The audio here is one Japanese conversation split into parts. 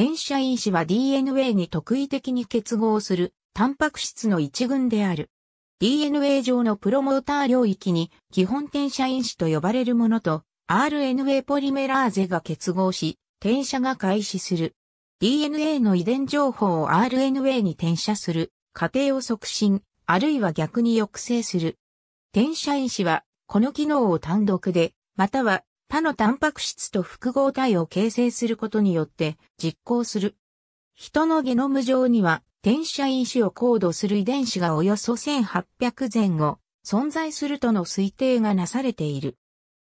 転写因子は DNA に特異的に結合するタンパク質の一群である。DNA 上のプロモーター領域に基本転写因子と呼ばれるものと RNA ポリメラーゼが結合し、転写が開始する。DNA の遺伝情報を RNA に転写する過程を促進、あるいは逆に抑制する。転写因子は、この機能を単独で、または他のタンパク質と複合体を形成することによって実行する。人のゲノム上には転写因子をコードする遺伝子がおよそ1800前後存在するとの推定がなされている。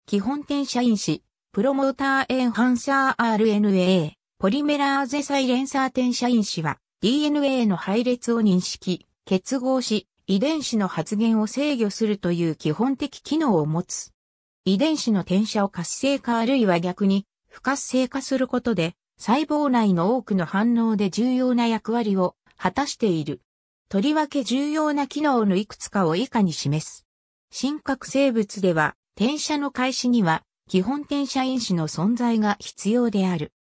基本転写因子、プロモーターエンハンサー RNA、ポリメラーゼサイレンサー転写因子は DNA の配列を認識、結合し、遺伝子の発現を制御するという基本的機能を持つ。遺伝子の転写を活性化あるいは逆に不活性化することで細胞内の多くの反応で重要な役割を果たしている。とりわけ重要な機能のいくつかを以下に示す。真核生物では転写の開始には基本転写因子の存在が必要である。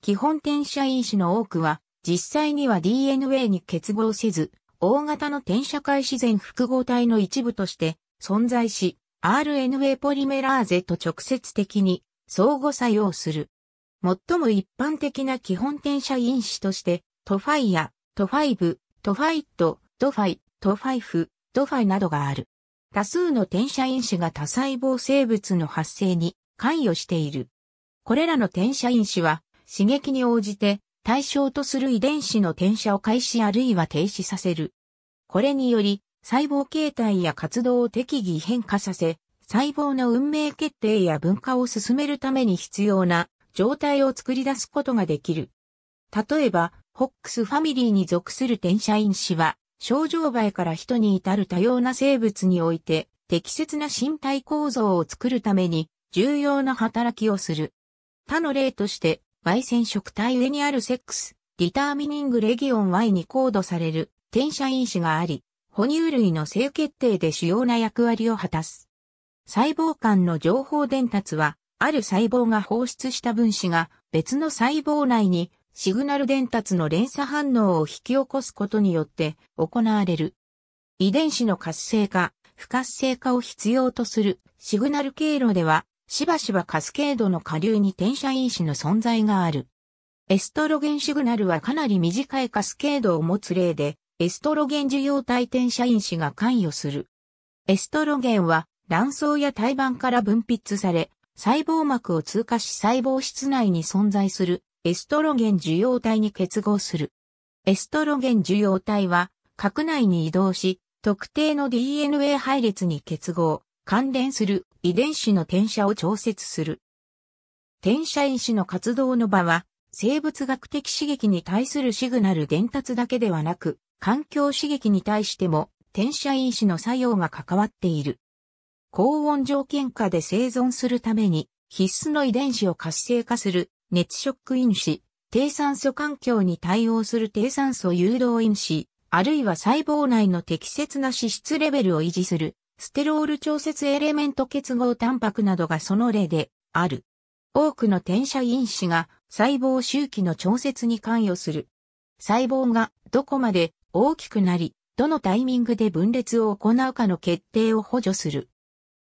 基本転写因子の多くは実際には DNA に結合せず、大型の転写開始前複合体の一部として存在し、RNA ポリメラーゼと直接的に相互作用する。最も一般的な基本転写因子として、トファイやトファイブ、トファイット、ドファイ、トファイフ、ドファイなどがある。多数の転写因子が多細胞生物の発生に関与している。これらの転写因子は刺激に応じて対象とする遺伝子の転写を開始あるいは停止させる。これにより細胞形態や活動を適宜変化させ、細胞の運命決定や分化を進めるために必要な状態を作り出すことができる。例えば、ホックスファミリーに属する転写因子は、症状媒から人に至る多様な生物において、適切な身体構造を作るために、重要な働きをする。他の例として、Y 染色体上にあるセックス、ディターミニングレギオン Y にコードされる転写因子があり、哺乳類の性決定で主要な役割を果たす。細胞間の情報伝達は、ある細胞が放出した分子が別の細胞内にシグナル伝達の連鎖反応を引き起こすことによって行われる。遺伝子の活性化、不活性化を必要とするシグナル経路では、しばしばカスケードの下流に転写因子の存在がある。エストロゲンシグナルはかなり短いカスケードを持つ例で、エストロゲン受容体転写因子が関与する。エストロゲンは卵巣や胎盤から分泌され、細胞膜を通過し細胞質内に存在するエストロゲン受容体に結合する。エストロゲン受容体は核内に移動し、特定の DNA 配列に結合、関連する遺伝子の転写を調節する。転写因子の活動の場は、生物学的刺激に対するシグナル伝達だけではなく、環境刺激に対しても、転写因子の作用が関わっている。高温条件下で生存するために、必須の遺伝子を活性化する熱ショック因子、低酸素環境に対応する低酸素誘導因子、あるいは細胞内の適切な脂質レベルを維持する、ステロール調節エレメント結合タンパクなどがその例である。多くの転写因子が細胞周期の調節に関与する。細胞がどこまで大きくなり、どのタイミングで分裂を行うかの決定を補助する。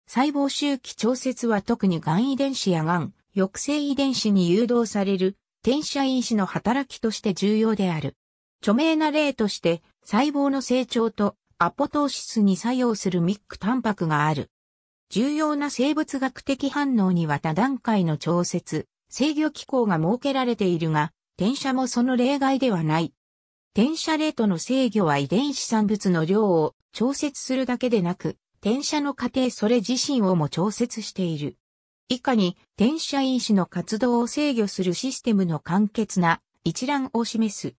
細胞周期調節は特に癌遺伝子や癌、抑制遺伝子に誘導される転写因子の働きとして重要である。著名な例として、細胞の成長とアポトーシスに作用するミックタンパクがある。重要な生物学的反応には多段階の調節、制御機構が設けられているが、転写もその例外ではない。転写レートの制御は遺伝子産物の量を調節するだけでなく、転写の過程それ自身をも調節している。以下に転写因子の活動を制御するシステムの簡潔な一覧を示す。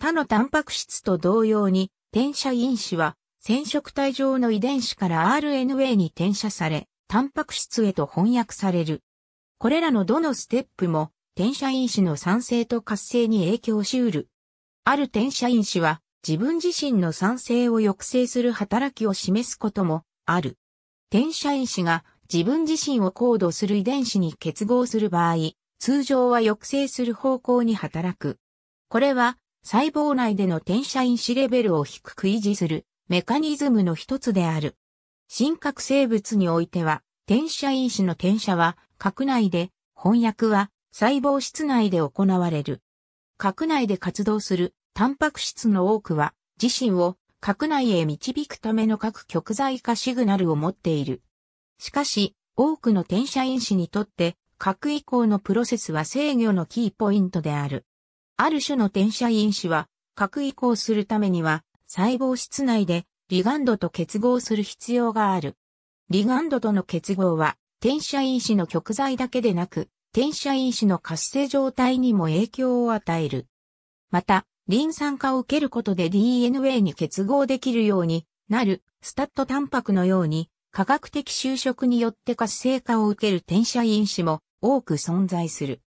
他のタンパク質と同様に転写因子は染色体上の遺伝子から RNA に転写され、タンパク質へと翻訳される。これらのどのステップも転写因子の酸性と活性に影響しうる。ある転写因子は自分自身の酸性を抑制する働きを示すこともある。転写因子が自分自身を高度する遺伝子に結合する場合、通常は抑制する方向に働く。これは細胞内での転写因子レベルを低く維持するメカニズムの一つである。真核生物においては、転写因子の転写は核内で、翻訳は細胞室内で行われる。核内で活動するタンパク質の多くは自身を核内へ導くための核極材化シグナルを持っている。しかし、多くの転写因子にとって核移行のプロセスは制御のキーポイントである。ある種の転写因子は核移行するためには細胞室内でリガンドと結合する必要がある。リガンドとの結合は転写因子の極材だけでなく転写因子の活性状態にも影響を与える。また、リン酸化を受けることで DNA に結合できるようになる、スタットタンパクのように、科学的就職によって活性化を受ける転写因子も多く存在する。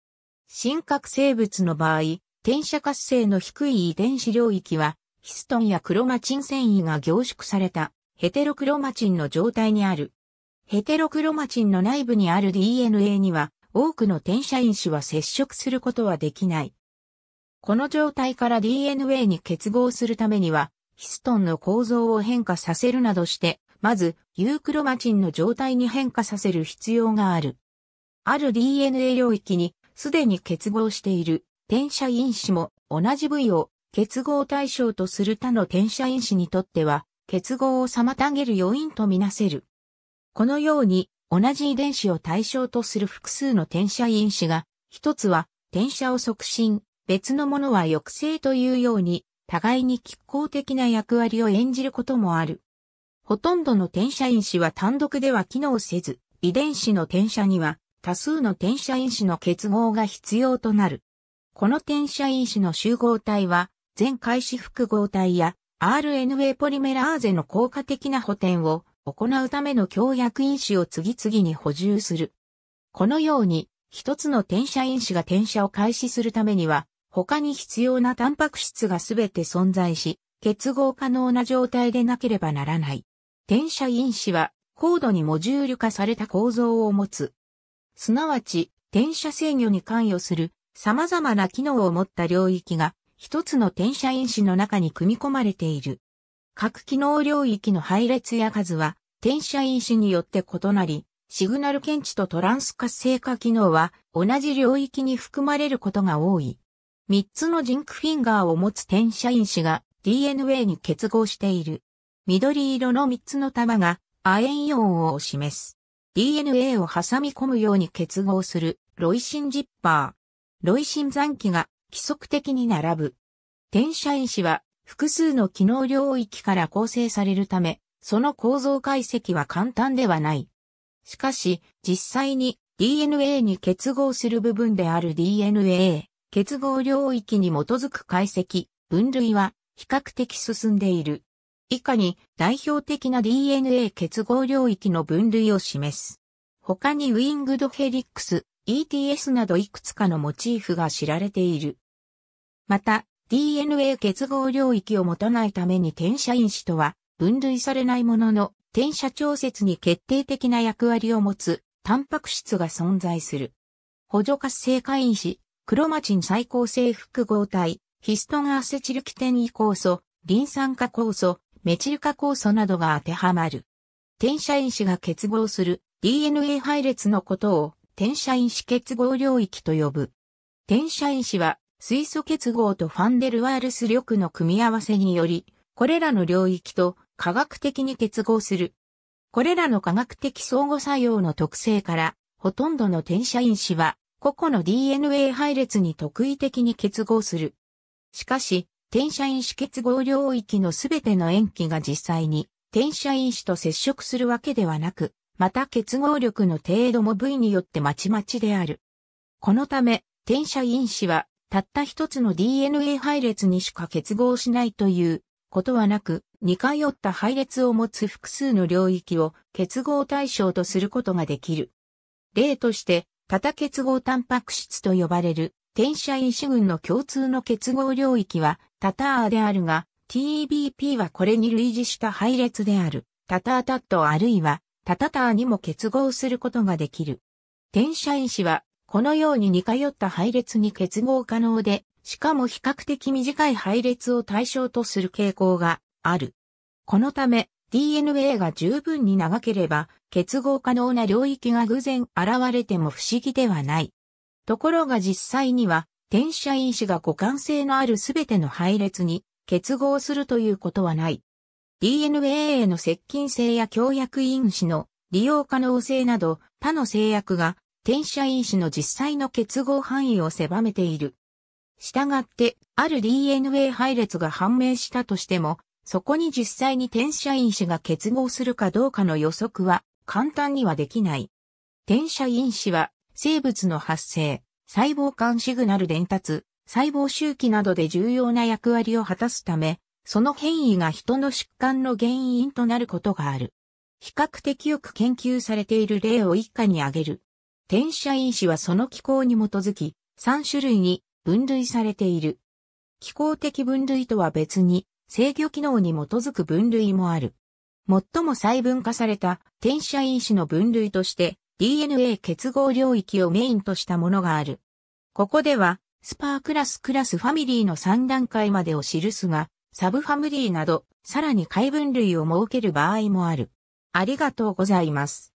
真核生物の場合、転写活性の低い遺伝子領域は、ヒストンやクロマチン繊維が凝縮された、ヘテロクロマチンの状態にある。ヘテロクロマチンの内部にある DNA には、多くの転写因子は接触することはできない。この状態から DNA に結合するためには、ヒストンの構造を変化させるなどして、まず、ユークロマチンの状態に変化させる必要がある。ある DNA 領域に、すでに結合している、転写因子も、同じ部位を結合対象とする他の転写因子にとっては、結合を妨げる要因とみなせる。このように、同じ遺伝子を対象とする複数の転写因子が、一つは転写を促進、別のものは抑制というように、互いに拮抗的な役割を演じることもある。ほとんどの転写因子は単独では機能せず、遺伝子の転写には多数の転写因子の結合が必要となる。この転写因子の集合体は、全開始複合体や RNA ポリメラーゼの効果的な補填を行うための強役因子を次々に補充する。このように、一つの転写因子が転写を開始するためには、他に必要なタンパク質がすべて存在し、結合可能な状態でなければならない。転写因子は、高度にモジュール化された構造を持つ。すなわち、転写制御に関与する様々な機能を持った領域が、一つの転写因子の中に組み込まれている。各機能領域の配列や数は、転写因子によって異なり、シグナル検知とトランス活性化機能は同じ領域に含まれることが多い。3つのジンクフィンガーを持つ転写因子が DNA に結合している。緑色の3つの玉が亜鉛イオンを示す。DNA を挟み込むように結合するロイシンジッパー。ロイシン残機が規則的に並ぶ。転写因子は複数の機能領域から構成されるため、その構造解析は簡単ではない。しかし、実際に DNA に結合する部分である DNA、結合領域に基づく解析、分類は比較的進んでいる。以下に代表的な DNA 結合領域の分類を示す。他にウィングドヘリックス、ETS などいくつかのモチーフが知られている。また、DNA 結合領域を持たないために転写因子とは分類されないものの転写調節に決定的な役割を持つタンパク質が存在する。補助活性化因子、クロマチン再構成複合体、ヒストンアセチルキテンイ酵素、リン酸化酵素、メチル化酵素などが当てはまる。転写因子が結合する DNA 配列のことを転写因子結合領域と呼ぶ。転写因子は水素結合とファンデルワールス力の組み合わせにより、これらの領域と科学的に結合する。これらの科学的相互作用の特性から、ほとんどの転写因子は、個々の DNA 配列に特異的に結合する。しかし、転写因子結合領域のすべての塩基が実際に転写因子と接触するわけではなく、また結合力の程度も部位によってまちまちである。このため、転写因子はたった一つの DNA 配列にしか結合しないということはなく、似通った配列を持つ複数の領域を結合対象とすることができる。例として、多多結合タンパク質と呼ばれる転写因子群の共通の結合領域は多ターであるが、TEBP はこれに類似した配列である、タタータットあるいはタタターにも結合することができる。転写因子はこのように似通った配列に結合可能で、しかも比較的短い配列を対象とする傾向がある。このため、DNA が十分に長ければ、結合可能な領域が偶然現れても不思議ではない。ところが実際には、転写因子が互換性のあるすべての配列に結合するということはない。DNA への接近性や協約因子の利用可能性など他の制約が転写因子の実際の結合範囲を狭めている。したがって、ある DNA 配列が判明したとしても、そこに実際に転写因子が結合するかどうかの予測は簡単にはできない。転写因子は生物の発生、細胞間シグナル伝達、細胞周期などで重要な役割を果たすため、その変異が人の疾患の原因となることがある。比較的よく研究されている例を一家に挙げる。転写因子はその機構に基づき、3種類に分類されている。機構的分類とは別に、制御機能に基づく分類もある。最も細分化された転写因子の分類として DNA 結合領域をメインとしたものがある。ここではスパークラスクラスファミリーの3段階までを記すが、サブファミリーなどさらに解分類を設ける場合もある。ありがとうございます。